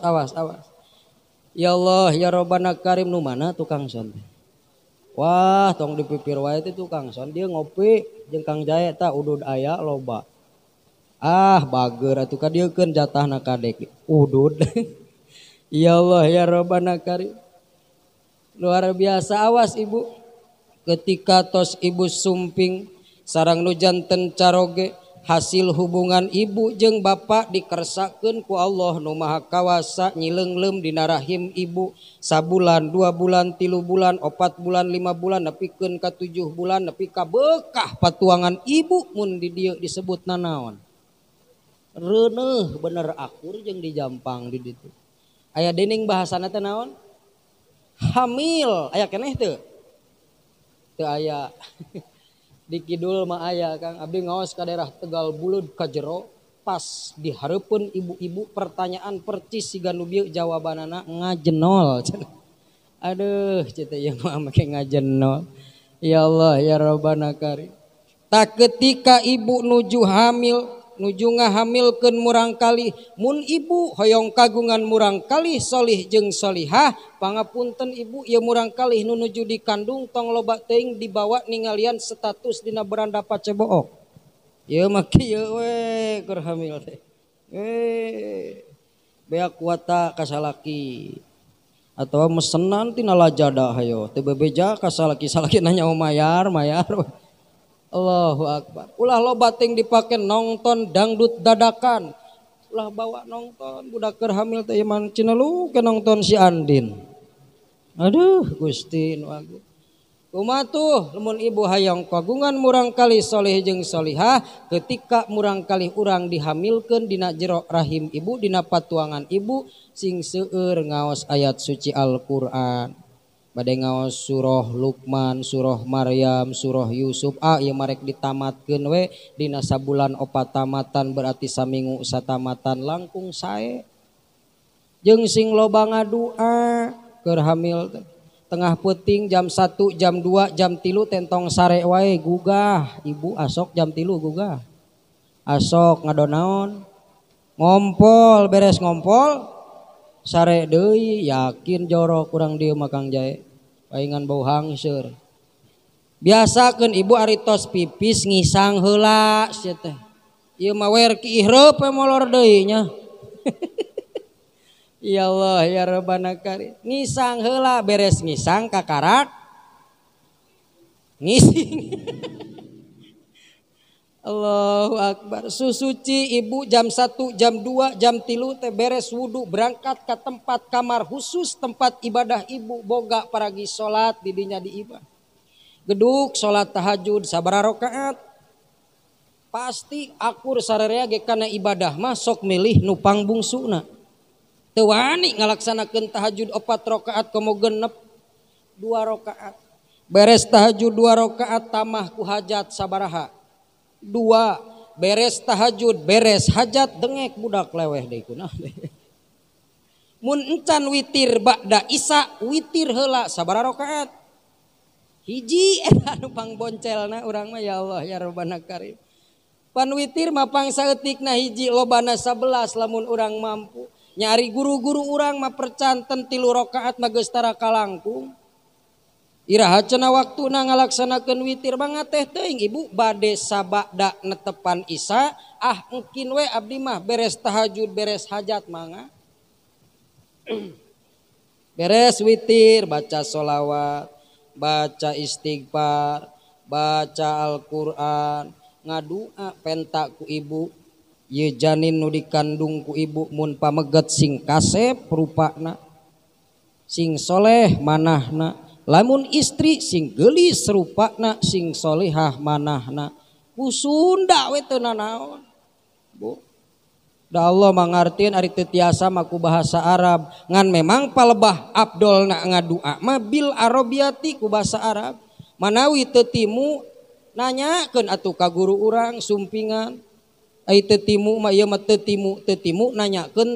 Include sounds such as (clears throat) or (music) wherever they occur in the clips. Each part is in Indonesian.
awas, awas, awas. Ya Allah, ya Robana Karim nu mana tukang son? Wah, tong pipir wae itu tukang son dia ngopi jeung Kang Jaya tak udud aya loba. Ah, bager atuh kadieukeun jatahna kadek. Udud. (laughs) ya Allah, ya Robana Karim. Luar biasa awas Ibu. Ketika tos Ibu sumping sarang nu janten caroge hasil hubungan ibu jeng bapak dikersaken ku Allah nu maha kawasa nyilenglem dinarahim ibu sabulan dua bulan tilu bulan opat bulan lima bulan nepikeun ke tujuh bulan nepi bekah patuangan ibu mun di dia disebut nanawan reneh bener akur jeng dijampang di ditu aya dening bahasana tenawan naon hamil aya keneh teu teu aya (laughs) di Kidul Maaya Kang Abdi ngaos ke daerah Tegal Bulud ke Jero pas diharapun ibu-ibu pertanyaan percis si ganubiu jawabanana ngajenol (laughs) aduh cita ya mah make ngajenol ya Allah ya Rabbana Karim tak ketika ibu nuju hamil nuju hamilkan murang kali mun ibu hoyong kagungan murang kali solih jeng solihah pangapunten ibu ya murang kali nu kandung dikandung tong loba teuing dibawa ningalian status dina beranda pacebook Ya mah kieu we weh hamil teh eh bea kuata kasalaki atau mesenan tina lajada hayo tebebeja bebeja kasalaki salaki nanya mayar mayar Allahu Akbar. Ulah lo ting dipake nonton dangdut dadakan. Ulah bawa nonton budak kerhamil teman teh iman cina lu ke nonton si Andin. Aduh, Gusti nu agung. Kumatuh lemun ibu hayang kagungan murang kali soleh solihah ketika murang kali urang dihamilkan dina jerok rahim ibu dina patuangan ibu sing seueur ngaos ayat suci Al-Qur'an badai surah Lukman surah Maryam surah Yusuf ah yang marek ditamatkan we dina sabulan opat tamatan berarti saminggu satamatan langkung sae jeng sing loba ngadua kerhamil tengah peting jam satu jam dua jam tilu tentong sare wae gugah ibu asok jam tilu gugah asok ngadonaon ngompol beres ngompol sare Dei yakin joro kurang dia makang jae paingan bau hangsur biasakan ibu aritos pipis ngisang hela teh ieu mah wer ki ihrepe molor deui nya (laughs) Ya Allah ya Rabbana karim ngisang hela beres ngisang kakarak ngising (laughs) Allahu Akbar. Susuci ibu jam 1, jam 2, jam tilu teh beres wudhu berangkat ke tempat kamar khusus tempat ibadah ibu boga paragi sholat didinya di ibadah. Geduk sholat tahajud sabar rakaat. Pasti akur sararea ge karena ibadah mah sok milih nupang pangbungsuna. Teu wani ngalaksanakeun tahajud opat rakaat komo genep dua rakaat. Beres tahajud dua rakaat tamah ku hajat sabaraha Dua beres tahajud, beres hajat degeek mudadak leweh de. (laughs) Mun can witir bak dak isak witir hela sabara rakaat. Hijipang (laughs) boncel na urangmaya Allah yaib. Pan witir mapang sagetik nahiji loban nabelas lamun urang mampu. Nyari guru-guru urang ma percanten tilu rakaat magesttara Kalangkku. Iraha cena waktu na ngalaksanakan witir banget teh teing ibu bade dak netepan isa ah mungkin we abdi mah beres tahajud beres hajat manga (clears throat) beres witir baca solawat baca istighfar baca Alquran ngadua pentaku ibu ye janin nu dikandungku ibu mun pameget sing kasep rupakna sing soleh manahna lamun istri sing gelis serupakna sing solehah manahna kusunda wetena naon bu Da Allah mengartikan ari maku bahasa Arab ngan memang palebah Abdul na ngadua ma bil Arabiati ku bahasa Arab manawi tetimu nanyakan atau kaguru orang urang sumpingan ai teu timu mah ieu iya mah teu timu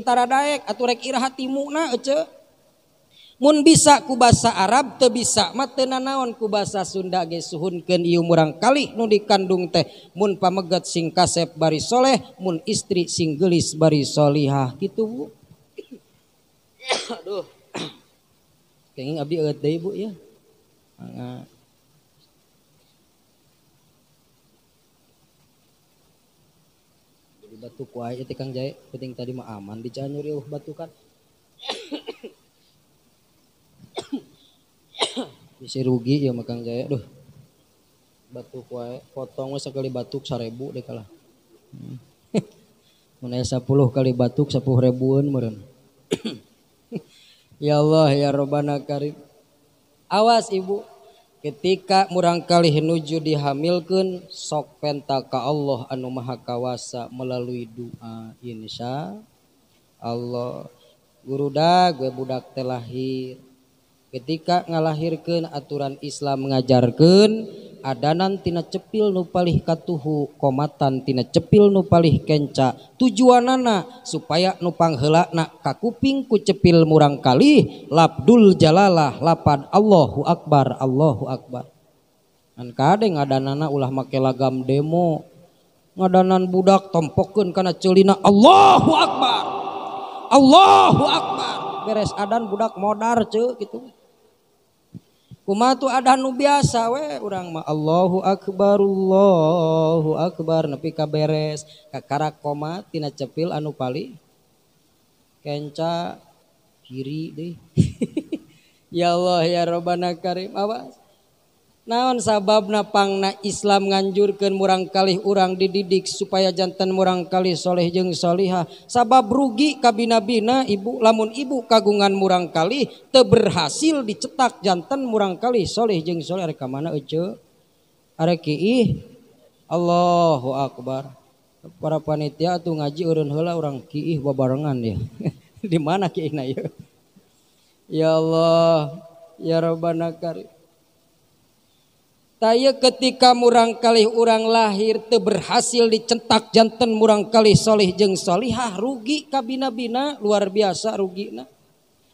taradaek rek irah na ece. Mun bisa ku bahasa Arab te bisa matena naon ku bahasa Sunda ge suhunkeun ieu murang kalih nu dikandung teh mun pamegat sing kasep bari soleh mun istri sing geulis bari solihah kitu Bu Aduh Kenging abdi eueuh deui Bu ya Jadi batu kuai itu Kang Jae penting tadi mah aman ya, euh batu kan. (coughs) bisa rugi ya makan jaya duh batuk wae potong wae sekali batuk seribu deh kalah hmm. (laughs) mana sepuluh kali batuk sepuluh ribuan meren (coughs) ya Allah ya Robana Karim awas ibu ketika murang kali nuju dihamilkan sok pentaka Allah anu maha kawasa melalui doa insya Allah guru dah gue budak telahir ketika ngalahirkan aturan Islam mengajarkan adanan tina cepil nupalih katuhu komatan tina cepil nupalih kenca tujuanana supaya nupang helak nak kakuping ku cepil murang kali labdul jalalah lapan Allahu Akbar Allahu Akbar dan kadeng adanana ulah make lagam demo ngadanan budak tompokeun karena celina Allahu Akbar Allahu Akbar beres adan budak modar ce gitu cumma tuh ada anu biasa weh orang ma Allahu akbarlahu akbar nepi kaberes kakara komatina cepil anu pali kenca kiri deh (laughs) Ya Allah ya robbanariim awas Naon sababna pangna Islam nganjurkan kali urang dididik supaya jantan murang kali soleh jeng solihah. Sabab rugi kabinabina bina ibu lamun ibu kagungan murang kali teberhasil dicetak jantan murang kali soleh jeng solihah. Areka mana ece? Arek ih. Allahu Akbar. Para panitia tuh ngaji urun hula orang kiih babarengan ya. (laughs) Di mana kiih na ya? Ya Allah, ya Rabbana Karim. tay ketika murangkali urang lahir te berhasil dicentakjannten murangkalishoihjengsholiah rugi kabinabina luar biasa ruggina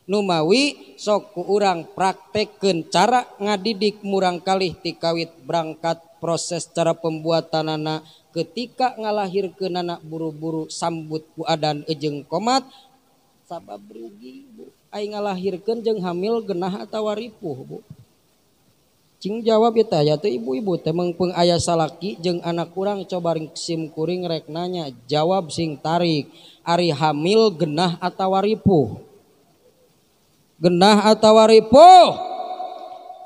Numawi soku orangrang praktekken cara ngadidik murangkalitikakawit berangkat proses cara pembuatan naak ketika ngalahirkan nanak buru-buru sambut waadadan ejeng komat sabab rugi ay nga lairken jeng hamil gennah tawarifpu bu. Cing jawab ya teh, tuh ibu-ibu temeng peng ayah salaki jeng anak kurang coba sim kuring rek nanya. Jawab sing tarik. Ari hamil genah atau ripuh. Genah atau ripuh.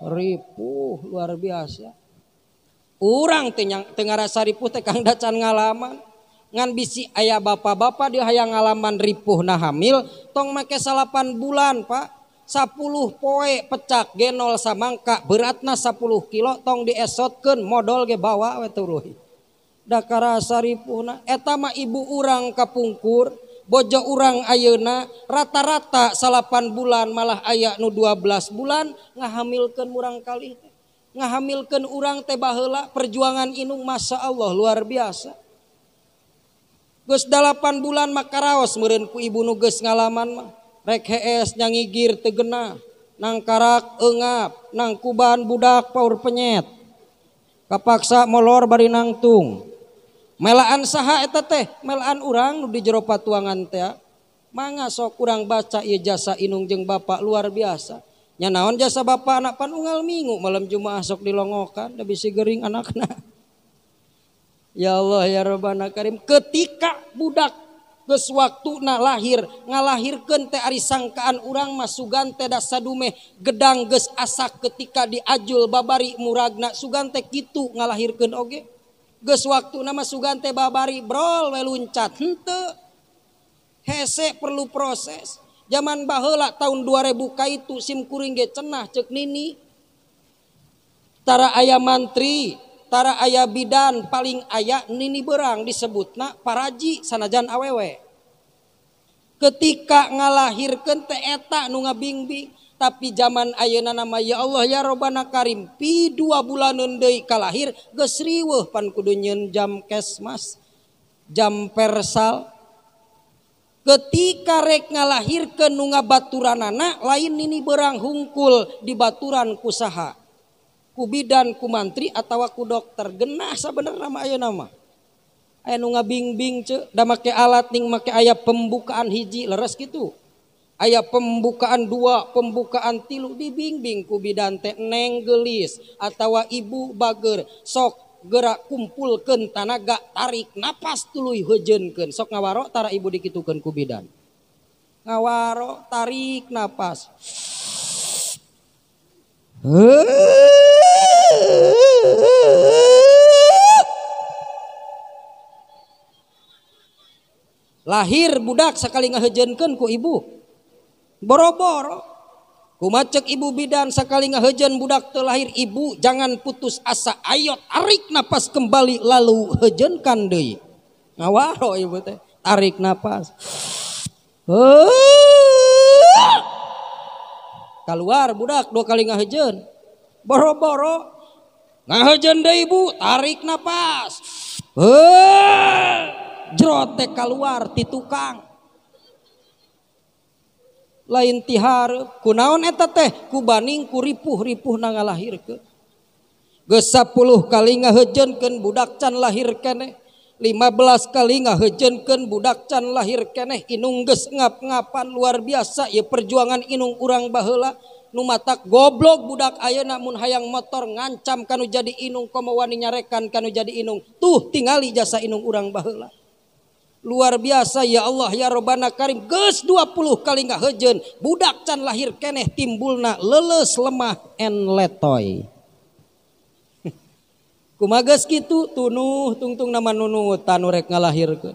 Ripuh luar biasa. Urang tenyang tengah rasa ripuh teh kang dacan ngalaman. Ngan bisi ayah bapak-bapak dia hayang ngalaman ripuh nah hamil. Tong make salapan bulan pak 10pul poek pecak genol samangka berat na sa 10 kilo tong dieesotken modalol ge bawahi saari na etama ibu urang kapungkur bojo urang ayeuna rata-rata salapan bulan malah ayat nu 12 bulan ngahamilkan urang kali ngahamilkan urang teba helak perjuangan inung masa Allah luar biasa Gupan bulan maka raos merinku ibu-nuges ngalaman ma rek yang nyangigir tegena nang karak engap nang kuban budak paur penyet kapaksa molor bari nangtung melaan saha eta teh melaan urang nu di jero patuangan teh ah. mangga sok kurang baca ieu jasa inung jeung bapak luar biasa nya naon jasa bapak anak panunggal minggu malam jumaah sok dilongokan da bisi gering anakna (laughs) ya Allah ya Rabbana Karim ketika budak Ges waktu na lahir ngalahirkan teh Ari sangkaan urang mas Sugante gedang ges asak ketika diajul babari muragna Sugante kitu ngalahirkan oge. Ges waktu nama Sugante babari brol we hente. Hese perlu proses. Zaman bahela tahun 2000 kaitu sim kuring ge cenah cek nini. Tara ayam mantri tara ayah bidan paling ayak nini berang disebutna paraji sanajan awewe ketika ngalahirkan teeta nunga bingbi tapi zaman ayeuna nama ya Allah ya robana karim pi dua bulan deui kalahir geus riweuh pan kudu jam kesmas jam persal ketika rek ngalahirkeun nu ngabaturanana lain nini berang hungkul di baturan kusaha ku bidan ku mantri atau ku dokter genah sebenarnya nama ayo nama aya nu ngabingbing ce dah make alat ning make ayah pembukaan hiji leres gitu Ayah pembukaan dua pembukaan tilu dibingbing ku bidan teh neng gelis atau ibu bager sok gerak kumpulkan tanaga tarik napas tuluy hejenkeun sok ngawaro tara ibu dikitukan ku bidan ngawaro tarik napas lahir budak sekali ngehejenkan ku ibu boroboro ku macek ibu bidan sekali ngehejen budak terlahir ibu jangan putus asa ayo tarik napas kembali lalu hejenkan deh ngawaro ibu teh tarik napas keluar budak dua kali ngahejen boro-boro ngahejen deh ibu tarik napas Heuh, jerotek keluar ti tukang lain tihar kunaon eta teh ku baning ripuh nangalahir ke ge puluh kali ngahejenkeun budak can lahir kene 15 kali ngahejenken budak can lahir keneh inung ges ngap-ngapan luar biasa ya perjuangan inung urang bahela numatak goblok budak aya namun hayang motor ngancam kanu jadi inung komo wani nyarekan kanu jadi inung tuh tingali jasa inung urang bahela luar biasa ya Allah ya Robana Karim ges 20 kali ngahejen budak can lahir keneh timbulna leles lemah en letoy kumagas gitu tunuh tungtung nama nunu tanurek ngalahir ke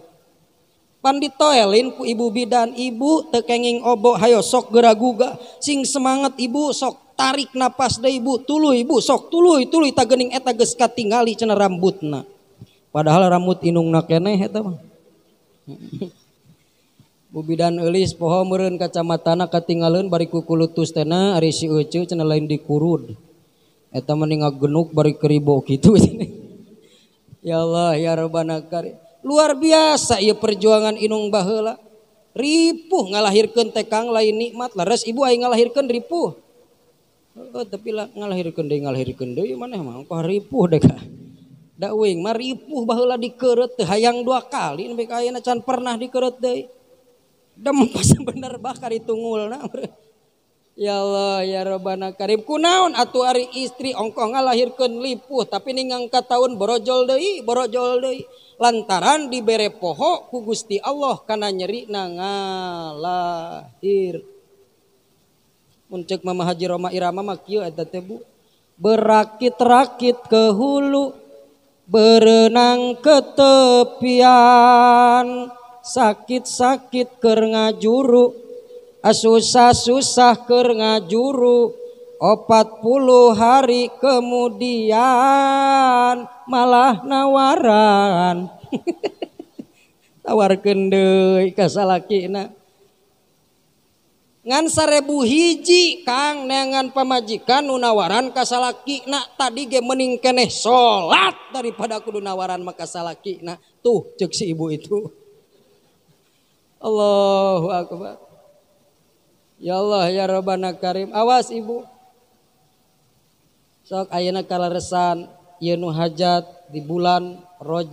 panditoelin ku ibu bidan ibu tekenging obok hayo sok geraguga sing semangat ibu sok tarik napas deh ibu tulu ibu sok tulu tulu ita gening eta geus katingali cenah rambutna padahal rambut inungna keneh eta mah (laughs) Bu bidan elis poho meren kacamatana katinggaleun bari ku kulutus tena arisi ucu euceuh cenah lain dikurud Eta mending genuk bari keribo gitu. ya Allah, ya Rabbana Karim. Luar biasa ya perjuangan inung bahela. Ripuh ngalahirkan tekang lain nikmat. Laras ibu aing ngalahirkan ripuh. Oh, tapi lah ngalahirkan deh, ngalahirkan deh. Mana emang kok ripuh deh kak. Da wing, mah ripuh baheula dikeret hayang dua kali. Nabi kaya can pernah dikeret deh. Dempas (laughs) bener bakar itu nah. Ya Allah ya Robana Karim kunaun atau hari istri ongkong lahirkan lipuh tapi ningangka tahun borojol deui borojol deui lantaran dibere poho ku Gusti Allah karena nyeri na ngalahir Muncek Mama Haji Roma Irama mah kieu Bu berakit-rakit ke hulu berenang ke tepian sakit-sakit keur ngajuru susah-susah ke ngajuru opat puluh hari kemudian malah nawaran (laughs) tawar kendei kasalakina ngan sarebu hiji kang nengan pamajikan nunawaran nak tadi ge mening keneh salat daripada kudu nawaran maka salakina tuh cek si ibu itu (laughs) Allahu akbar Ya Allah ya rob Karim awas ibu sok ayenakala ressan yennu hajat di bulan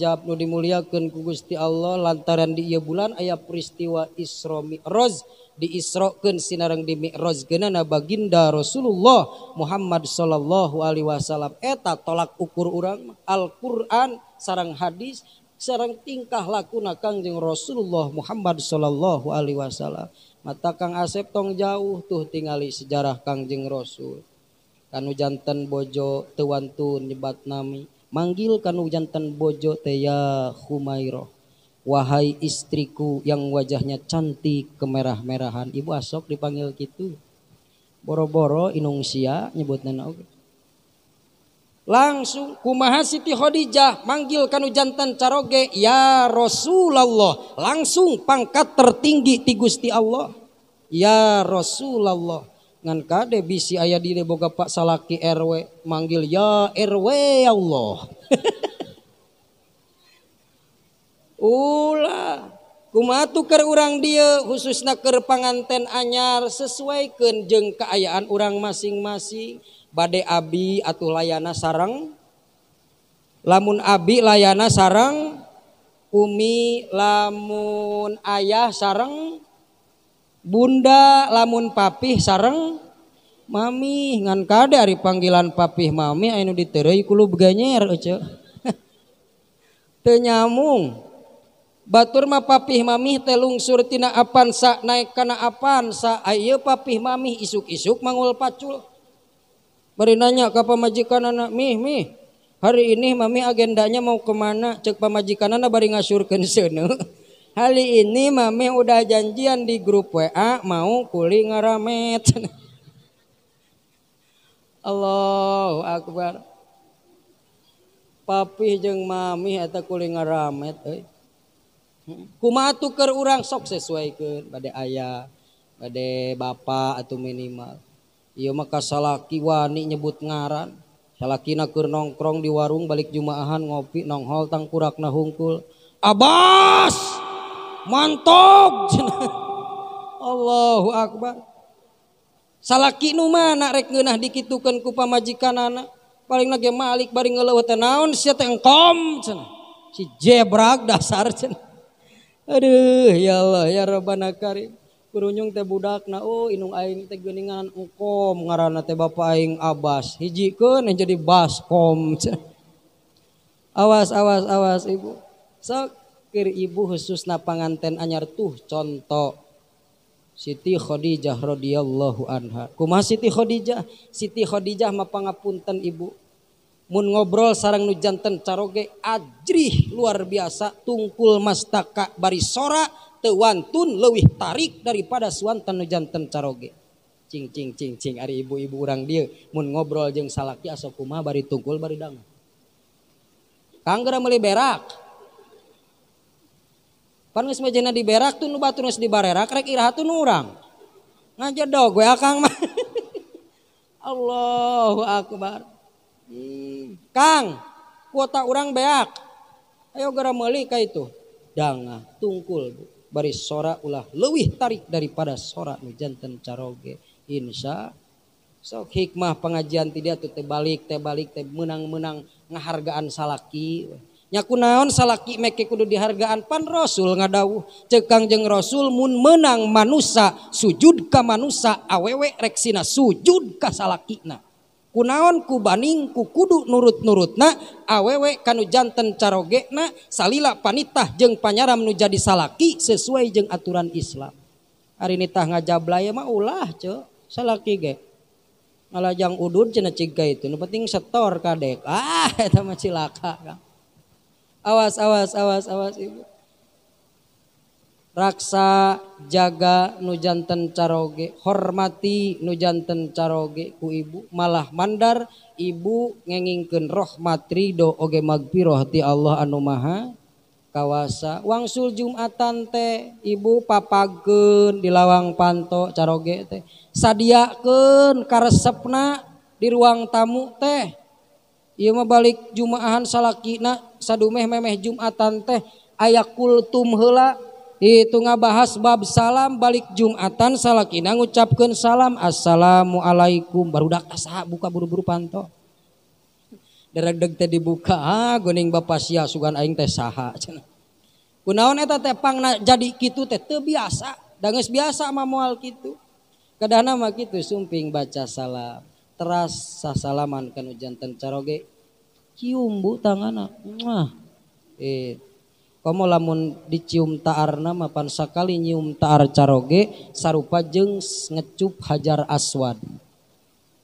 jab Nu dimuliken ku Gusti Allah lantaran di ia bulan ayaah peristiwa isromi Ro diisroken Sinrang demi gen na Baginda Rasulullah Muhammad Shallallahu Alaihi Wasallam eta tolak ukur urang Alquran sarang hadis sarang tingkah laku-nakangnjeng Rasulullah Muhammad Shallallahu Alaihi Wasallam mata Kang Asep tong jauh tuh tingali sejarah Kangjeng Rasul kanu jantan bojo tewantu nyebat nami manggil kanu jantan bojo teya Humairoh. wahai istriku yang wajahnya cantik kemerah-merahan ibu asok dipanggil gitu boro-boro inungsia nyebut oke langsung kumaha Siti Khadijah manggil kanu jantan caroge ya Rasulullah langsung pangkat tertinggi ti Gusti Allah ya Rasulullah ngan kade bisi aya di boga Pak Salaki RW manggil ya RW Allah (laughs) ulah kumah tuker urang dia khususnya ker panganten anyar sesuaikan jeng keayaan orang masing-masing bade abi atau layana sarang lamun abi layana sarang umi lamun ayah sarang bunda lamun papih sarang mami ngan kade ari panggilan papih mami anu diterei kulo beganyer ece (laughs) teu batur ma papih mami telung lungsur tina naik kana apan ayo papih mami isuk-isuk mangul pacul Bari nanya ke pemajikan anak, mih, mih, hari ini mami agendanya mau kemana? Cek pemajikan anak bari ngasurkan sana (laughs) Hari ini mami udah janjian di grup WA mau kuli ngaramet. (laughs) Allahu Akbar. Papi jeng mami eta kuli ngaramet. Eh. Kuma tuker orang sok sesuai ke pada ayah, pada bapak atau minimal. Iya maka salaki wani nyebut ngaran. Salaki nakur nongkrong di warung balik jumaahan ngopi nonghol tangkurak nahungkul. Abas! Mantog! (laughs) Allahu Akbar. Salaki nu mana rek ngeunah dikitukeun ku pamajikanana. Paling nage Malik bari ngeleuweuh teh naon sia teh engkom cenah. Si jebrak dasar cenah. Aduh ya Allah ya Rabbana Karim kurunyong teh budak na oh inung aing teh geningan engkom ngaranna teh bapa aing Abbas hijikeun yang jadi Baskom (laughs) awas awas awas ibu sok keur ibu khususna panganten anyar tuh contoh Siti Khadijah radhiyallahu anha kumaha Siti Khadijah Siti Khadijah mah pangapunten ibu mun ngobrol sarang nu caroge ajrih luar biasa tungkul mastaka bari sora tewantun lewih tarik daripada suantan nujanten caroge cing cing cing cing ari ibu-ibu orang dia mun ngobrol jeng salaki asok kuma bari tungkul bari dangu kanggera meli berak pan geus mejena di berak tuh nu batu di barerak rek iraha tuh nurang ngajar dog we akang mah (laughs) Allahu akbar hmm. Kang kuota orang beak ayo gara meli ka itu danga tungkul bu bari sora ulah lewih tarik daripada sora nu janten caroge insya sok hikmah pengajian tidak tuh tebalik tebalik te menang-menang ngahargaan salaki nyaku naon salaki meke kudu dihargaan pan rasul ngadawu cekang jeng rasul mun menang manusa sujud ka manusa awewe reksina sujud ka salakina kunaon ku kubaning ku kudu nurut-nurutna awewek kanu jantan carogekna salila panitah jeung panyaram nu jadi salaki sesuai jeung aturan Islam hari ini tah ngajablaya mah ulah ce salaki ge malajang udud cenah ciga itu nu penting setor kadek ah eta mah cilaka awas awas awas awas ibu raksa jaga nujanten carooge hormati nujanten carooge ku ibu malah mandar ibu ngengingken rohmati dooge magbirro hati Allah anumha kawasa angsul jumatan teh ibu papa gen di lawang panto carooge teh saddiaken karsepna di ruang tamu teh ia mebalik jumaahan salah kina saddumeh memeh jumatan teh aya kultum helak dihitung bahas bab salam balik Jumatan salakina ngucapkan salam assalamualaikum barudak asa buka buru-buru panto dereg teh dibuka ah goning bapak sia sugan aing teh saha cenah kunaon eta teh pangna jadi kitu teh teu biasa dangeus biasa mah moal kitu kadahna mah kitu sumping baca salam teras sasalaman kana janten caroge cium bu tanganna eh Komo lamun dicium taar nama pan sakali nyium taar caroge sarupa jeng ngecup hajar aswad.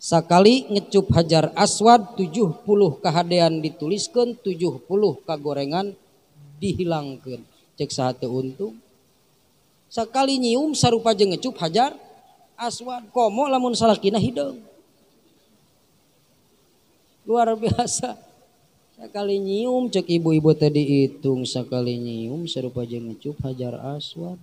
Sakali ngecup hajar aswad 70 kahadean dituliskan 70 kagorengan dihilangkan. Cek satu untung. Sakali nyium sarupa jeng ngecup hajar aswad komo lamun salakina hidung. Luar biasa sekali nyium cek ibu-ibu tadi hitung sekali nyium serupa aja ngecup hajar aswad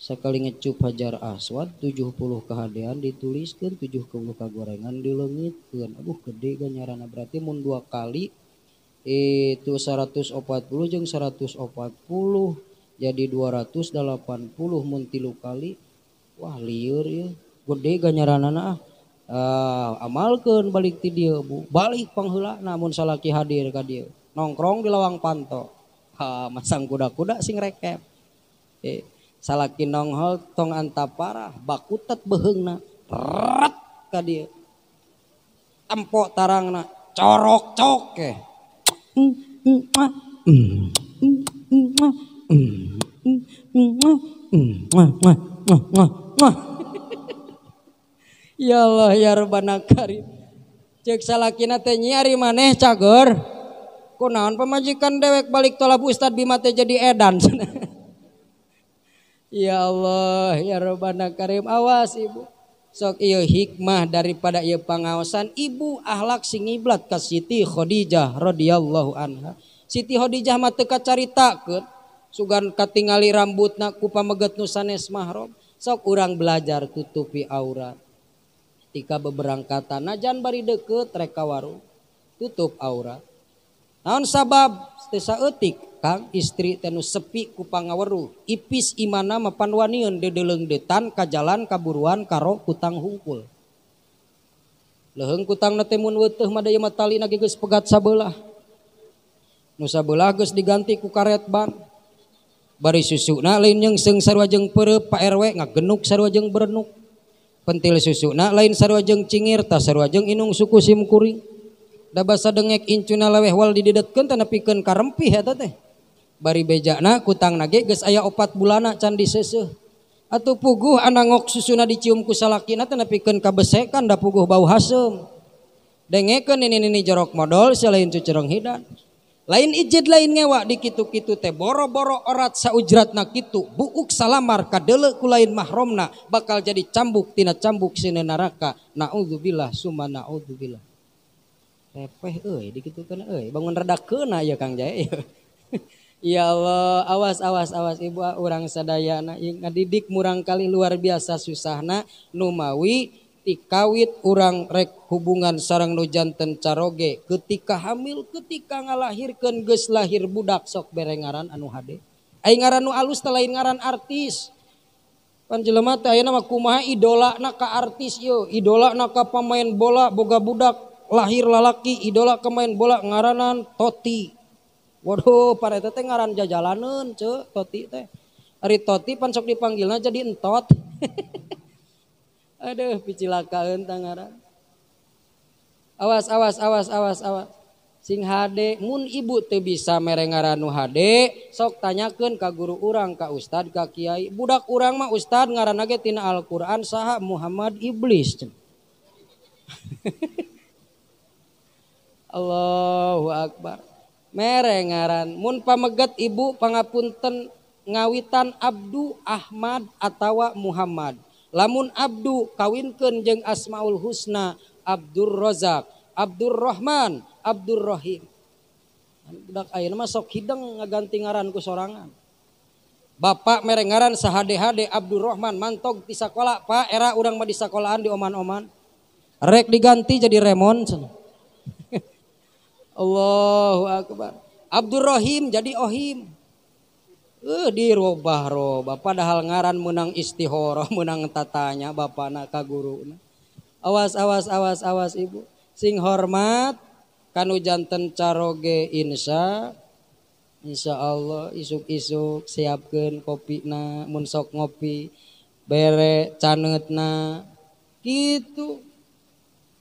sekali ngecup hajar aswad 70 kehadian dituliskan 70 kagorengan dilengitkan aduh gede ganyarana kan berarti mun dua kali itu 140 jeng 140 jadi 280 mun tilu kali wah liur ya gede ganyaranana kan ah uh, eh, amalkan balik ti dia bu balik penghula, namun salaki hadir kadi, dia nongkrong di lawang panto ha, masang kuda-kuda sing rekep eh, salaki nonghol tong anta parah bakutat behengna rat kadi, dia empok tarangna corok coke ya Allah ya Rabbana Karim cek salakina teh nyari maneh cager. kunaon pemajikan dewek balik tolap ustad Bima teh jadi edan (laughs) ya Allah ya Rabbana Karim awas ibu sok iyo hikmah daripada iyo pengawasan ibu ahlak sing iblat ka Siti Khadijah radhiyallahu anha Siti Khadijah mah teu kacaritakeun sugan katingali rambutna ku pameget nu sanes mahram sok urang belajar tutupi aurat Tika beberangkatan najan bari deket reka warung tutup aura naon sabab tesa etik kang istri tenu sepi ku ipis imana mapanwaniun dedeleng detan ka jalan kaburuan karo kutang hungkul leheng kutang natemun weteh madaya matali nage geus pegat sabelah nu sabelah geus diganti ku karet ban bari susu. susuna lain yang seng sarwa pere Pak RW ngagenuk sarwa jeung berenuk pentil susu nah lain sarwajeng cingir tas sarwajeng inung suku simkuri da basa dengek incuna leweh wal dididetkeun tanda pikeun karempih eta teh bari bejana kutang nage geus aya opat bulana can diseseuh atuh puguh anangok susuna dicium ku salakina tanda nepikeun kabesekan da puguh bau hasem dengekeun ini ini jorok modal selain cucereng hidan lain ijid lain ngewa di kitu-kitu teh boro-boro orat nak kitu buuk salamar kadele kulain mahromna bakal jadi cambuk tina cambuk sini neraka naudzubillah suma naudzubillah repeh eh di kitu kana euy bangun rada kena ya Kang Jaya (laughs) Ya Allah, awas awas awas ibu orang sadaya nak ngadidik murang kali luar biasa susah susahna numawi kawit urang rek hubungan sarang nujanten caroge ketika hamil ketika ngalahirkan ges lahir budak sok berengaran anu hade. Ay ngaran nu alus telain ngaran artis panjelema teh ayeuna mah kumaha idola ka artis yo idola ka pemain bola boga budak lahir lalaki idola ke main bola ngaranan Toti waduh pareta teh ngaran jajalaneun ce Toti teh Ari Toti pan sok dipanggilna jadi entot (laughs) awaswas awaswaswas sing ibu bisa mereengaran sok tanyaken ka guru urang Ka Uustad ka Kyai budak urangmah Uustad ngarangettina Alquran sah Muhammad iblis (laughs) Allahuakbar mereengaran pameget ibu pengapunten ngawitan Abdul Ahmad atautawa Muhammad lamun abdu kawinkeun jeng asmaul husna Abdur Razak Abdur Abdurrahim anu budak ayeuna mah sok hideng ngaganti ngaran ku sorangan Bapak merengaran sahade-hade Rahman mantog di sekolah Pak era urang mah di sekolahan di oman-oman rek diganti jadi Remon (laughs) Allahu akbar Abdurrahim jadi Ohim eh dirubah-roba padahal ngaran menang istihoroh (laughs) menang tatanya bapak nak guru awas awas awas awas ibu sing hormat kanu janten caroge insya Insya Allah isuk-isuk siapkan kopi na munsok ngopi bere canet na gitu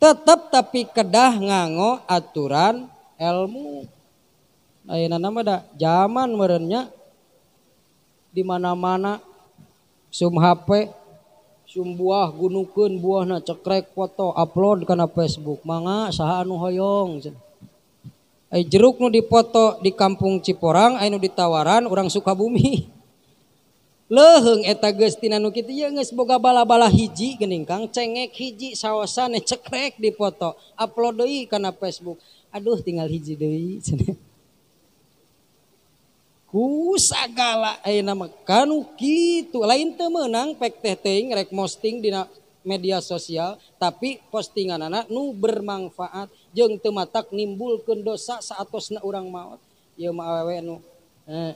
tetap tapi kedah ngango aturan ilmu Ayeuna nama da zaman merenya di mana-mana sum HPsumbuah gunuku buahna cerek foto upload karena Facebook manga sahuhoyong jeruk nu dipoto di kampung Ciporang Au di tawaran orang sukabumi (laughs) leheng etaki semoga balaba hiji cengek hiji sawsrek dipoto upload karena Facebook Aduh tinggal hiji De sini (laughs) ku sagala ayeuna mah kanu kitu lain teu meunang pek teh teuing rek posting dina media sosial tapi postingan anak nu bermanfaat jeung teu matak nimbulkeun dosa saatosna urang maot ieu mah awewe nu eh,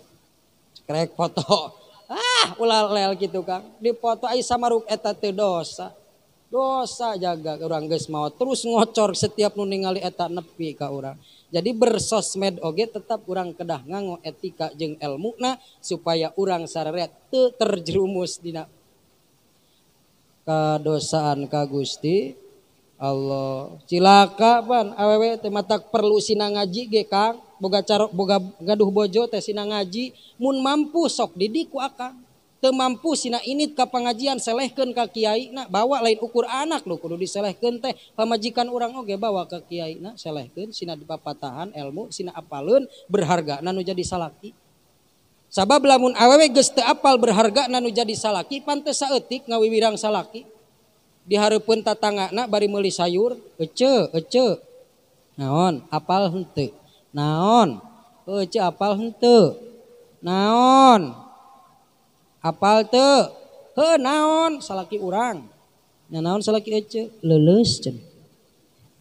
krek foto (laughs) ah ulah lel gitu Kang dipoto ai samaruk eta teu dosa dosa jaga orang guys mau terus ngocor setiap nu ningali eta nepi ka orang jadi bersosmed oge tetap orang kedah nganggo etika jeng ilmu na supaya orang sarret te terjerumus dina kadosaan ka Gusti Allah cilaka ban awewe tematak perlu sina ngaji ge Kang boga carok boga gaduh bojo teh sina ngaji mun mampu sok didik ku akang mampu sina ini kapangajian pengajian kaki ka kiai bawa lain ukur anak lu kudu diselehkan teh pamajikan orang oke bawa ka kiai na selehkeun sina dipapatahan ilmu sina apalun berharga nanu jadi salaki sabab lamun awewe geus teu apal berharga nanu jadi salaki pantes saeutik ngawiwirang salaki dihareupeun nak bari meuli sayur ece ece naon apal henteu naon ece apal henteu naon apal tuh he naon salaki urang nya naon salaki ece lulus cen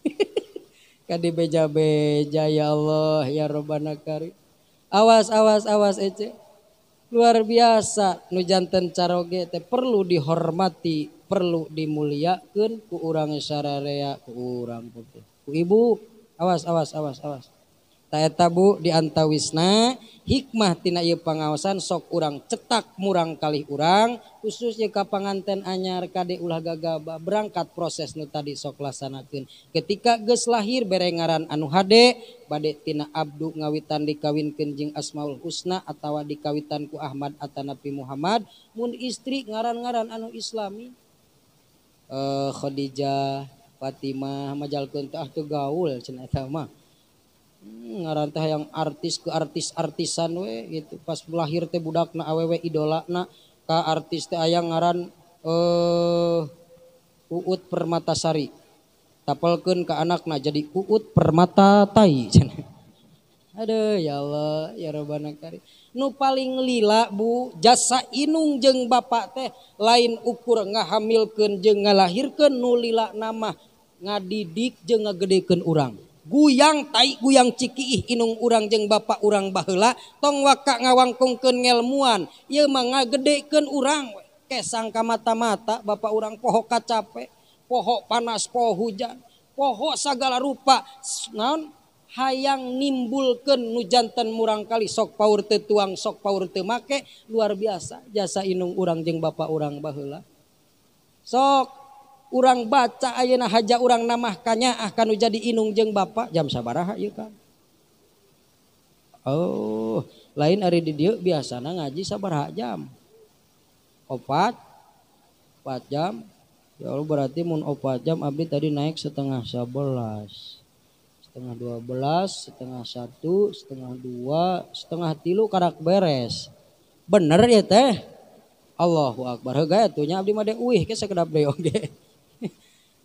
(laughs) kadi beja beja ya Allah ya Robana Karim awas awas awas ece luar biasa nu janten caroge teh perlu dihormati perlu dimuliakan ku urang sararea ku urang ku ibu awas awas awas awas tabu diananta Wisna hikmahtinay pengawasan sok urang cetak murang kali urang khususnya kapanganten anyar KD ulah gaga berangkat proses nu tadi soklah sanakin ketika ges lahir berengaran anu Hde badektina Abdul ngawitan dikawin kejing asmaul Usna atau dikawitanku Ahmad Atta Nabi Muhammad mundi istri ngarang-garan anu Islami eh Khadijah Fatimah majal Kutu ah, gaul ceaima ngarantah yang artis ke artis-artisan we gitu pas lahir teh budakna awewe na ka artis teh ayang ngaran eh Uut Permatasari ke ka anakna jadi Uut Permata Tai cenah (laughs) Aduh ya Allah ya Rabbana kari Nu paling lila bu jasa inung jeng bapak teh lain ukur ngahamilkan jeng ngalahirkan nu lila nama ngadidik jeng ngagedekan orang. guyang Ta guyang Ckiih Inung urang jeng Bapak urang Baela tong wakak ngawangkung kegelmuan ymga gedeken urang kek sangka mata-mata Bapak urang poho ka capek pohok panas po hujan pohok sagala rupaon hayangnimbullken nujantan murangkali sok power tetuang sok power temak luar biasa jasa Inung urang jeng Bapak orangrang Baela sok orang baca ayeuna haja orang namah kanyaah kanu jadi inung jeng bapak jam sabaraha ieu kan oh lain hari di dieu biasana ngaji sabaraha jam opat opat jam ya Allah berarti mun opat jam abdi tadi naik setengah sebelas setengah dua belas setengah satu setengah dua setengah tilu karak beres bener ya teh Allahu Akbar hega atunya abdi mah uih ke sakedap deui oge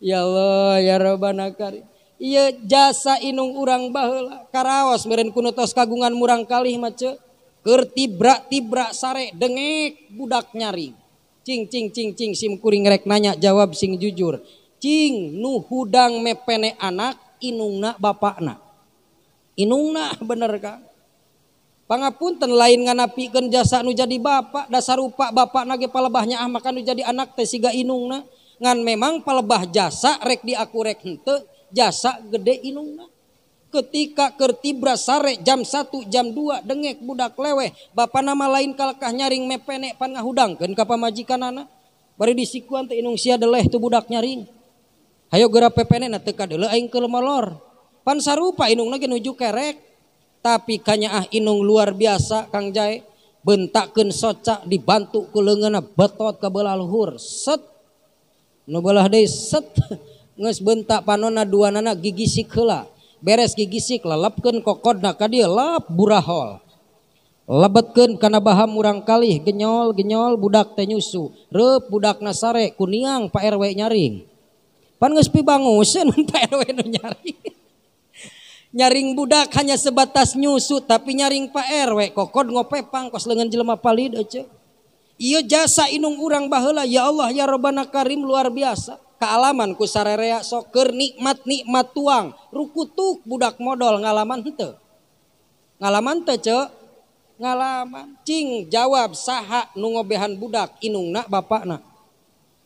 Ya Allah ya Rabbana Karim. Iya jasa inung urang baheula karawas meren kuno tos kagungan murang kalih mace. Kerti bra tibra sare dengek budak nyari. Cing cing cing cing sim kuring rek nanya jawab sing jujur. Cing nu hudang mepene anak inungna bapakna. Inungna (laughs) bener kan? ten lain nganapi jasa nu jadi bapak, dasar upak bapak nage palebahnya ah makan nu jadi anak tesiga inung inungna ngan memang palebah jasa rek di aku rek hente jasa gede inungna ketika kerti brasare jam 1 jam 2 dengek budak leweh bapak nama lain kalkah nyaring mepenek pan ngahudangkeun ka pamajikanana bari disikuan ante inung sia deleh tu budak nyaring hayo geura pepenek na teu kadeuleu aing keuleu molor pan sarupa inung ge nuju kerek tapi kanya ah inung luar biasa Kang Jae bentakeun soca dibantu ke leungeunna betot ke belaluhur set nubalah deh set nges bentak panona duanana gigi sikela beres gigi sik lalapkeun kokodna ka dia lap burahol lebetkeun karena baham murang kali genyol genyol budak teh nyusu rep budak nasare kuniang Pak RW nyaring pan geus bangusin (laughs) Pak RW nu nyaring nyaring budak hanya sebatas nyusu tapi nyaring Pak RW kokod ngopepang kos lengan jelema palid aja. Iya jasa inung urang bahela ya Allah ya Robana Karim luar biasa. Kealaman ku sarerea soker nikmat nikmat tuang rukutuk budak modal ngalaman te, Ngalaman te ce ngalaman cing jawab saha nungobehan budak inung nak bapak nak.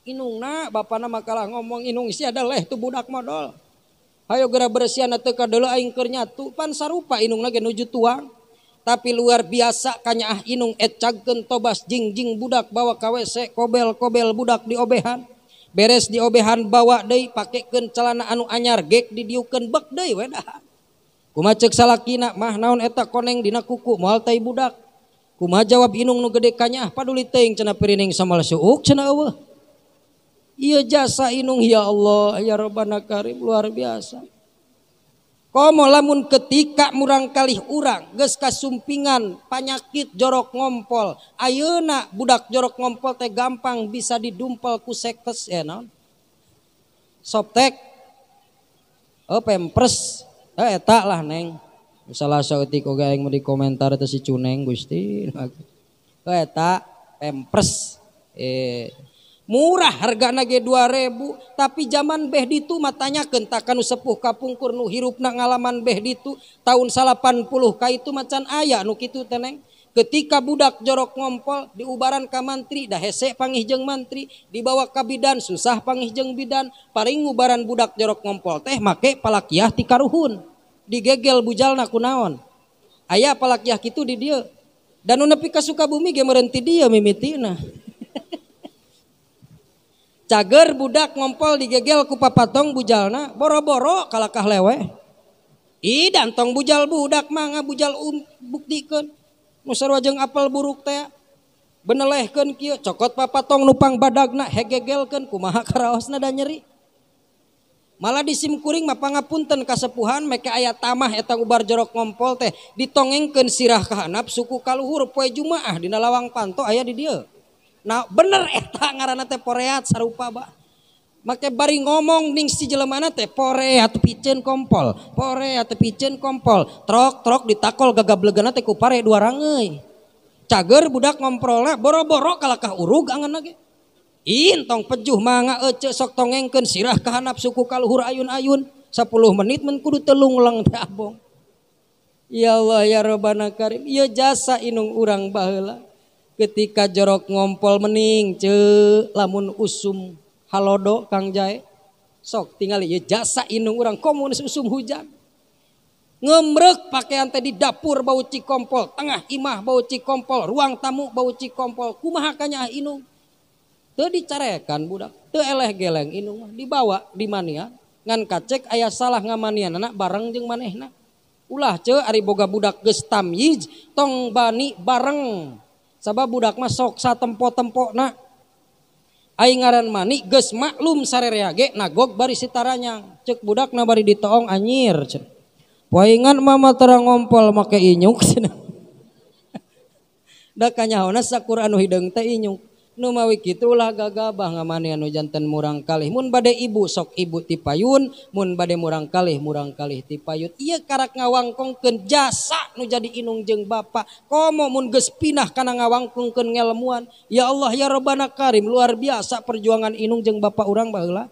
Inung nak bapak nak makalah ngomong inung si ada leh tu budak modal. Hayo gera bersihan atau kadela aing kernya tu pan sarupa inung lagi nuju tuang tapi luar biasa kanya ah inung et cagken tobas jingjing budak bawa kawese kobel kobel budak di obehan beres di obehan bawa deh pakaikan celana anu anyar gek diuken bek deh wedahan kumacek cek salakina mah naon eta koneng dina kuku moal tai budak kuma jawab inung nu gede kanya ah paduli teing cina sama samal suuk cina aweh iya jasa inung ya Allah ya Rabbana Karim luar biasa Komo lamun ketika murang kalih urang geus kasumpingan panyakit jorok ngompol. Ayeuna budak jorok ngompol teh gampang bisa didumpel ku sekes ya eh, non. Soptek. Oh pempres. Eh eta lah neng. Salah sautik oge aing mau dikomentar teh si Cuneng Gusti. (laughs) Eh eta pempres. Eh murah harga nage 2000 tapi zaman beh ditu matanya kentakan sepuh kapungkur nu hirup na ngalaman beh ditu tahun 80 ka itu macan ayah nu kitu teneng ketika budak jorok ngompol diubaran ka mantri dah hese pangih jeung mantri dibawa ka bidan susah pangih bidan paring ubaran budak jorok ngompol teh make palakiah ti karuhun digegel bujalna kunaon ayah palakiah kitu di dia dan nepi ka Sukabumi ge merenti dia mimitina Cager budak ngompol digegel ku papatong bujalna boro-boro kalakah lewe. Ih dantong bujal budak manga bujal um, buktikeun. Nu sarua apel buruk teh. Benelehkeun kieu cokot papatong nupang badagna hegegelkeun kumaha karaosna da nyeri. Malah di kuring mah pangapunten kasepuhan meke aya tamah eta ubar jorok ngompol teh ditongengkeun sirah ka suku kaluhur poe Jumaah dina lawang panto aya di dieu. Nah bener (laughs) eta ngarana teh poreat sarupa ba. Make bari ngomong ning si jelemana teh poreat piceun kompol, poreat piceun kompol, trok trok ditakol gagablegana teh ku pare dua rangeui. Cager budak ngomprolna boro-boro kalakah urug angan ge. Intong pejuh manga ece sok tongengkeun sirah kahanap suku kaluhur ayun-ayun. 10 menit men kudu telung lang teh abong. Ya Allah ya Rabbana Karim, ieu jasa inung urang baheula ketika jorok ngompol mening ce lamun usum halodo Kang Jae sok tinggal ya jasa inung orang komunis usum hujan ngemrek pakaian tadi dapur bau cikompol tengah imah bau cikompol ruang tamu bau cikompol kumaha kanya inung teu dicarekan budak teu eleh geleng inung dibawa di mania ngan kacek ayah salah ngamanian anak bareng jeng manehna ulah ce ari boga budak gestam yij tong bani bareng Sabab budak mah sok sa tempo-tempo na. Aing ngaran mani geus maklum sarerea ge nagog bari sitaranya. Cek budak na bari ditoong anyir. Cek. Poingan mama terang ngompol make inyuk. (laughs) Da kanyaona sakur anu hideung teh inyuk numawi gitulah gagabah ngamani anu jantan murang kalih mun bade ibu sok ibu tipayun mun bade murang kalih murang kalih tipayun iya karak ngawangkongkeun jasa nu jadi inung jeng bapa komo mun geus pindah kana ngawangkongkeun ngelmuan ya Allah ya Rabbana Karim luar biasa perjuangan inung jeng bapa urang baheula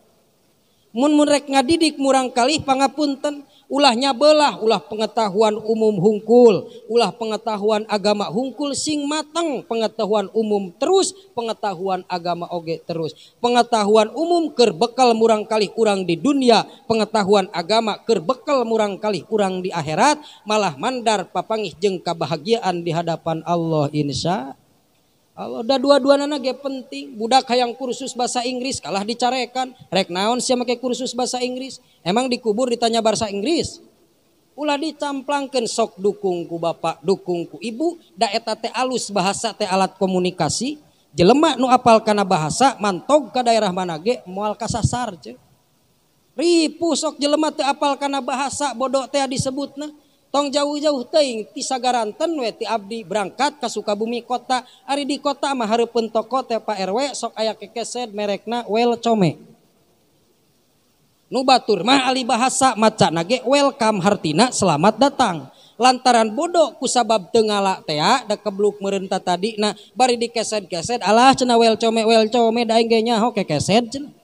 mun mun rek ngadidik murang kalih pangapunten Ulahnya belah, ulah pengetahuan umum hungkul, ulah pengetahuan agama hungkul sing mateng, pengetahuan umum terus, pengetahuan agama oge terus. Pengetahuan umum kerbekal murang kali kurang di dunia, pengetahuan agama kerbekal murang kali kurang di akhirat, malah mandar papangih jeng kebahagiaan di hadapan Allah insya Allah udah dua-dua nana ge penting budak yang kursus bahasa Inggris kalah dicarekan rek naon sia make kursus bahasa Inggris emang dikubur ditanya bahasa Inggris ulah dicamplangkeun sok dukungku bapak dukungku ibu da eta alus bahasa te alat komunikasi jelema nu apal kana bahasa mantog ka daerah mana ge moal kasasar ce ripu sok jelema teh apal kana bahasa bodoh teh disebutna tong jauh-jauh teing ti sagaranten we ti abdi berangkat ke Sukabumi kota ari di kota mah hareupeun toko teh Pak RW sok aya kekesed merekna welcome. come nu batur mah ali bahasa maca nage welcome hartina selamat datang lantaran bodoh kusabab tengala teh ah, da kebluk merenta tadi nah bari dikesed-kesed alah cenah welcome welcome wel come daing ge nyaho kekesed cenah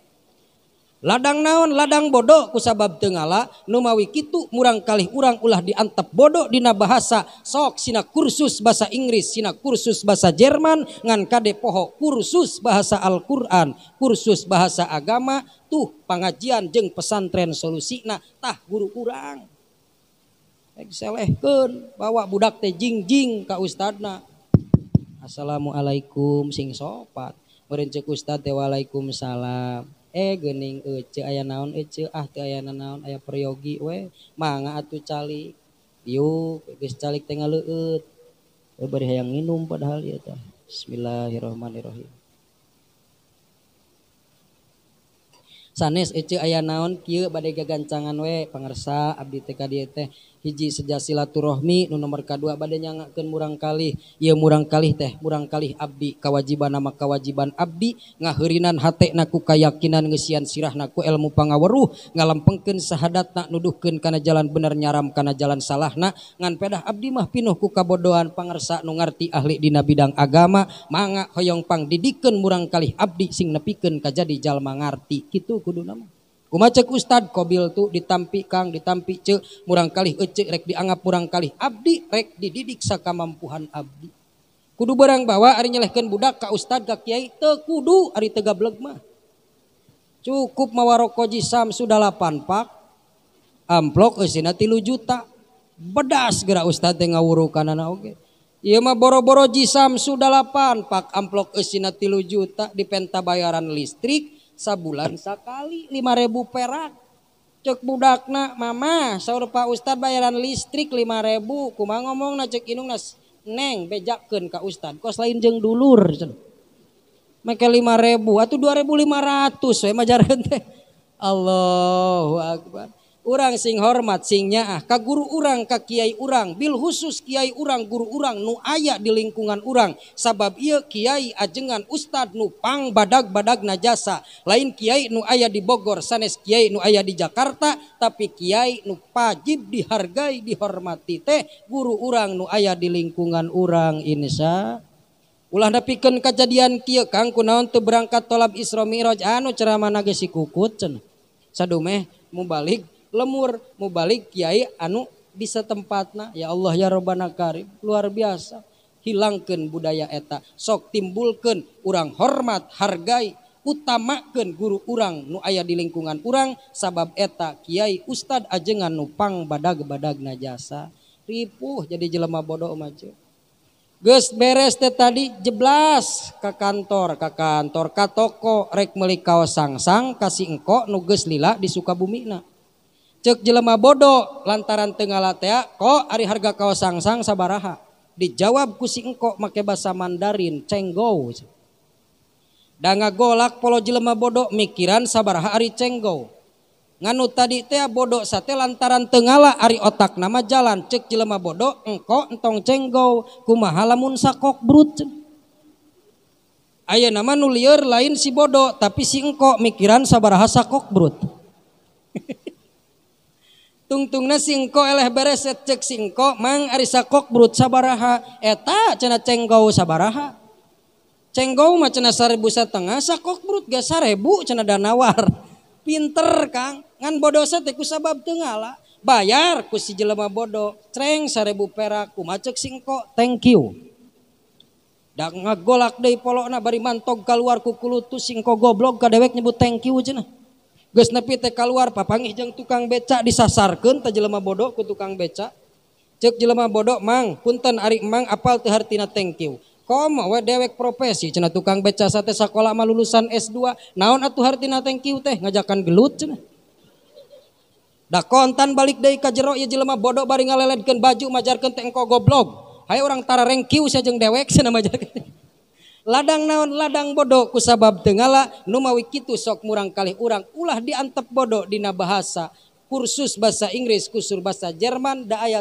ladang naon ladang bodoh kusabab Tengala numawi Kitu murang kalih urang ulah diantep bodoh dina bahasa sok sina kursus bahasa Inggris sina kursus bahasa Jerman ngan kade poho kursus bahasa Al-Quran kursus bahasa agama tuh pengajian jeng pesantren solusi nah tah guru urang selehkan bawa budak teh jing jing ka ustadna assalamualaikum sing sopat merencek ustad teh waalaikumsalam eh gening ece aya naon ece ah teu aya naon aya peryogi we manga atuh calik yuk geus calik teh ngaleueut beri bari hayang minum padahal ieu teh bismillahirrahmanirrahim sanes ece aya naon kieu bade gagancangan we pangersa abdi teh ka dieu teh hiji seja silatu rohmi nomor kedua badnya ngaken murangkaliia murang kali teh murang kali Abdi kewajiban nama kewajiban Abdi ngakhinan hat naku kayakakinan ngeian sirah naku ilmu pangaweruh ngalam pengken sahabatdat tak nuduhken karena jalan benar nyaram karena jalan salah na nganpeda Abdi mah Pinuhku kabodohan panersak nungerti ahli di Nabidang agama man Hoongpang didikken murang kali Abdi sing nepiken kaj jadijal manngerti gitu kudu nama Uma cek Ustad kobil tuh ditampi Kang ditampi ce murang kali ecek eh rek dianggap murang kali abdi rek dididik sakamampuhan abdi. Kudu barang bawa ari nyelehkeun budak ka ustad ka kiai te kudu ari teu mah. Cukup mawaroko jisam sudah 8 pak. Amplok eusina eh, tilu juta. Bedas gerak ustad teh ngawurukanana oge. Iya mah boro-boro jisam sudah 8 pak amplok eusina eh, tilu juta di penta bayaran listrik sabulan sekali 5000 perak cek budakna mama saur Pak Ustad bayaran listrik 5000 kuma ngomong na cek inung nas neng bejakeun ka Ustad kos lain jeng dulur make 5000 atuh 2500 we majar teh Allahu akbar orang sing hormat sing ah ka guru orang ka kiai orang bil khusus kiai orang guru orang nu aya di lingkungan orang, sabab iya kiai ajengan ustad nu pang badag badag najasa lain kiai nu aya di Bogor sanes kiai nu aya di Jakarta tapi kiai nu pajib dihargai dihormati teh guru orang nu aya di lingkungan orang insya ulah dapikeun kejadian kieu kang kunaon teu berangkat tolab Isra Mi'raj anu ceramah nage si kukut cenah sadumeh balik lemur mau balik kiai anu bisa tempatna ya Allah ya Robbana Karim luar biasa hilangkan budaya eta sok timbulkan orang hormat hargai utamakan guru urang nu ayah di lingkungan urang sabab eta Kiai ustad ajengan nupang badag-badag najasa ripuh jadi jelema bodoh maju Gus beres teh tadi jeblas ke kantor, ke kantor, ke toko rek meuli kaos sangsang kasih engkau nugas lila di Sukabumi na cek jelema bodoh lantaran tenggalatea kok ari harga kaos sangsang sabaraha dijawab ku si engko make bahasa Mandarin cenggau, Danga ngagolak polo jelema bodoh mikiran sabaraha ari cenggau, nganu tadi teh bodoh sate lantaran tenggala ari otak nama jalan cek jelema bodoh engko entong cenggau kumaha lamun sakok brut Ayah nama nulier lain si bodoh tapi si engko mikiran sabaraha sakok brut tungtungna singko eleh beres cek singko mang arisa kok brut sabaraha eta cina cenggau sabaraha cenggau mah cenah seribu setengah sakok brut gak seribu danawar (laughs) pinter kang ngan bodoh teh sabab tengala bayar ku si jelema bodoh treng seribu perak ku macek singko thank you dak ngagolak deui polokna bari mantog keluar ku kulutu singko goblok kadewek nyebut thank you cina. Gus nepi teh keluar papangi jeng tukang beca disasarkan teh jelema bodoh ku tukang beca. Cek jelema bodoh mang, punten arik mang apal teh hartina thank you. Kom we dewek profesi cina tukang beca sate sekolah mah lulusan S2. Naon atuh hartina thank you teh ngajakan gelut cina. Da kontan balik deui ka jero ieu jelema bodoh bari ngaleledkeun baju majarkeun teh engko goblok. Hayo orang tara rengkiu sajeng dewek cenah majarkeun ladang naon ladang bodoh kusabab tengala numawi kitu sok murang kali urang ulah diantep bodoh dina bahasa kursus bahasa Inggris kusur bahasa Jerman da aya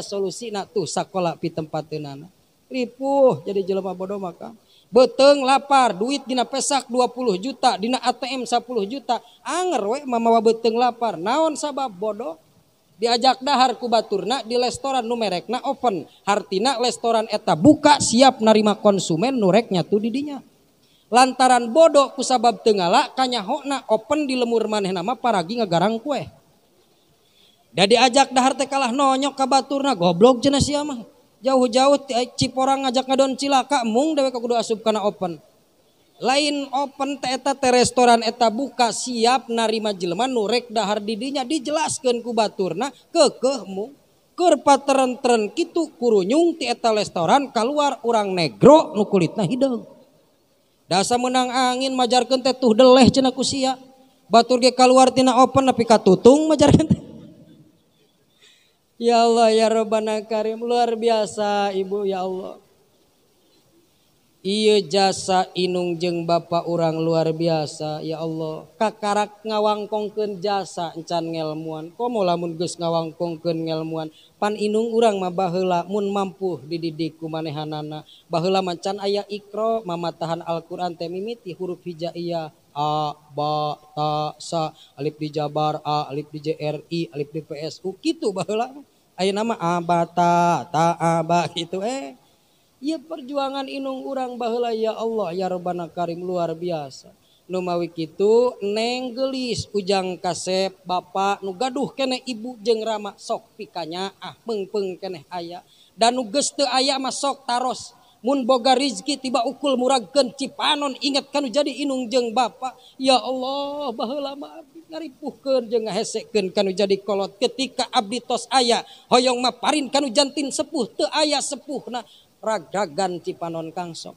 na tuh sakola pi tempateunana ripuh jadi jelema bodoh maka beteng lapar duit dina pesak 20 juta dina ATM 10 juta anger we mamawa beteng lapar naon sabab bodoh diajak dahar kubaturna di restoran numerekna open hartina restoran eta buka siap narima konsumen nureknya tuh didinya lantaran bodoh kusabab tengala kanyahokna open di lemur maneh nama paragi ngegarang kue jadi ajak dahar teh kalah nonyok kabaturna goblok jenis mah jauh-jauh eh, Ciporang ngajak ngadon cilaka mung dewe kudu asup kana open lain open teeta te restoran eta buka siap narima jelma nurrek dahar didinya dijelaskan ku baturna kekehmu kerpa teren-teren kitu kurunyung tieta restoran keluar orang negro nu kulitna hidung dasa menang angin majarkan teh tuh deleh cina kusia batur ge keluar tina open tapi katutung majarkan teh (laughs) Ya Allah ya Rabbana Karim luar biasa ibu ya Allah Iya jasa inung jeng bapak orang luar biasa ya Allah kakarak ngawangkongken jasa encan ngelmuan komo lamun geus ngawangkongkeun ngelmuan pan inung urang mah baheula mun mampu dididik ku manehanana baheula macan aya ikro mamatahan Al-Qur'an temimiti huruf hijaiyah a ba ta sa alif di jabar a alif di jri alif di psu kitu baheula aya nama abata ta aba gitu eh ia perjuangan inung-urang bahaya Allah ya robbanak Karim luar biasa numamawi itu negelis ujang kasep ba nu gaduh kenek ibu jeng ramak sok pianya ah Bengpeng keeh aya danu gestste ayam mas sok taros Mumboga rizki tiba ukul murah kenci panon ingat kan jadi inungjeng ba ya Allah Bau lama puker je heseken kan jadi kolot ketika abditos aya Hoong maparin kan jantin sepuh tuh ayah sepuh na ragagan ti panon kangsok.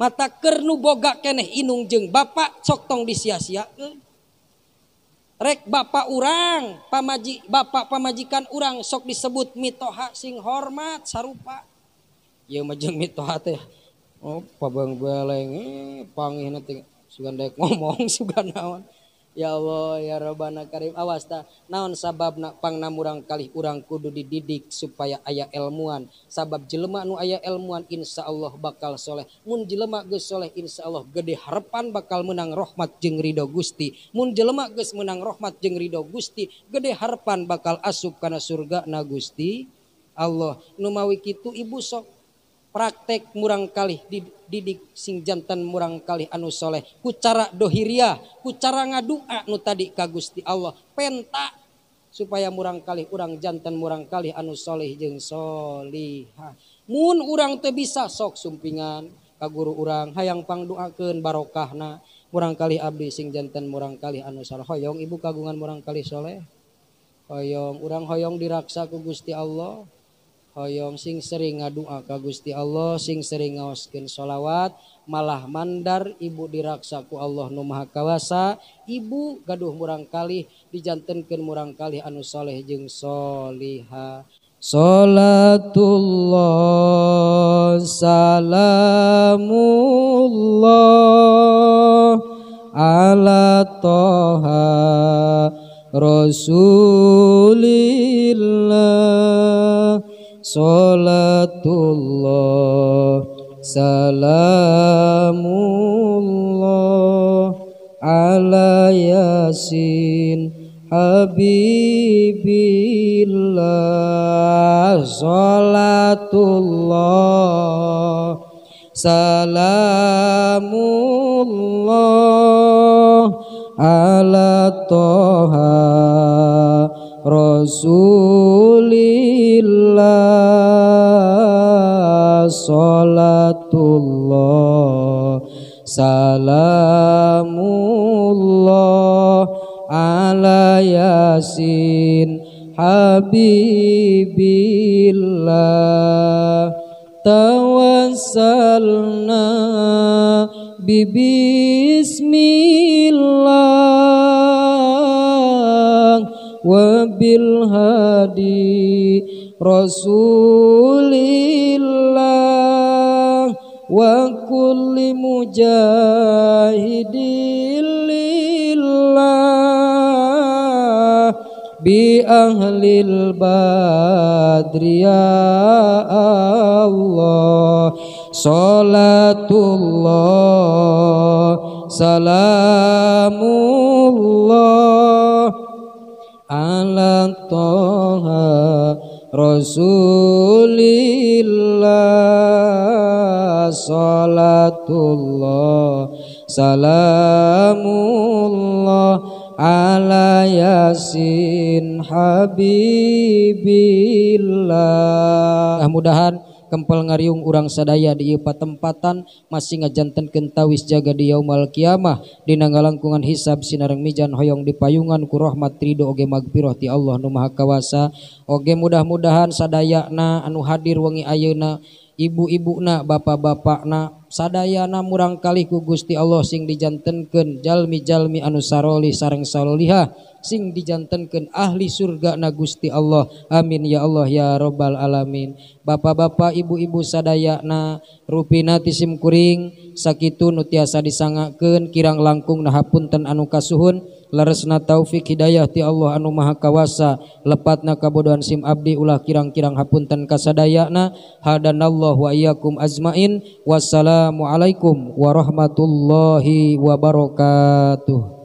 Mata kernu boga keneh inung jeng bapak sok tong disia-sia. Rek bapak urang, pamaji, bapak pamajikan urang sok disebut mitoha sing hormat sarupa. Ya majeng mitoha teh. Oh, pabang beleng, eh, pangih nanti sugan ngomong (laughs) sugan naon. Ya Allah ya Rabbana Karim awasta naon sabab nak pangnamurang murang kalih urang kudu dididik supaya ayah ilmuwan sabab jelema nu ayah ilmuwan insya Allah bakal soleh mun jelema geus soleh insya Allah gede harapan bakal menang rahmat jeng ridho Gusti mun jelema gus menang rahmat jeng ridho Gusti gede harapan bakal asup karena surga na Gusti Allah numawi kitu ibu sok praktek murangkali didik sing jantan murangkali anusholeh ucara dhohiriya ucara ngadua nu tadi ka Gusti Allah penta supaya murangkali urang jantan murangkali anusholeh jengsholiha moon urang te bisa sok sumpingan ka guru-urang hayang pangduakken barokahna murangkali ali sing jantan murangkali anus Shaleh Hoong ibu kagungan murangkalisholeh Hoyong uranghoong diraksa ku Gusti Allah. Hoyong sing sering ngadua ka Gusti Allah sing sering ngaoskeun sholawat malah mandar ibu diraksaku Allah nu maha kawasa ibu gaduh murang kali dijantenkeun murang kali anu soleh jeung soliha Salatullah salamullah ala toha Rasulillah Salatullah Salamullah Ala Yasin Habibillah Salatullah Salamullah Ala Toha Rasulillah Salatullah Salamullah Ala Yasin Habibillah Tawassalna Bibismillah bil hadi rasulillah wa kulli mujahidillah bi ahlil badriya Allah salatullah salamullah Rasulillah Salatullah Salamullah Ala Yasin Habibillah Mudah-mudahan temmpel ngariium urang sadaya di Yepatempatan mas singajanntenken tahuwis jaga di Yaual kiamah dinanga langkungan hisab Sinareng mijan Hoong diayungan Kuroh madridho oge magfirroti Allah Numahkawasa Oge mudah-mudahan sadaya na anu hadir wengi ayeuna Ibu-ibu na bapak bapak na Sadayana murangkaliku Gusti Allah sing dijanntenken jalmijalmi anu saroli sareng salliha. sing dijantankan ahli surga na Gusti Allah amin ya Allah ya robbal alamin bapak-bapak ibu-ibu sadayana rupina tisim kuring sakitun utiasa tiasa kirang langkung nahapunten anu kasuhun Laresna taufik hidayah ti Allah anu maha kawasa lepatna kabodohan sim abdi ulah kirang-kirang hapunten kasadayana hadanallah wa iyyakum azmain wassalamualaikum warahmatullahi wabarakatuh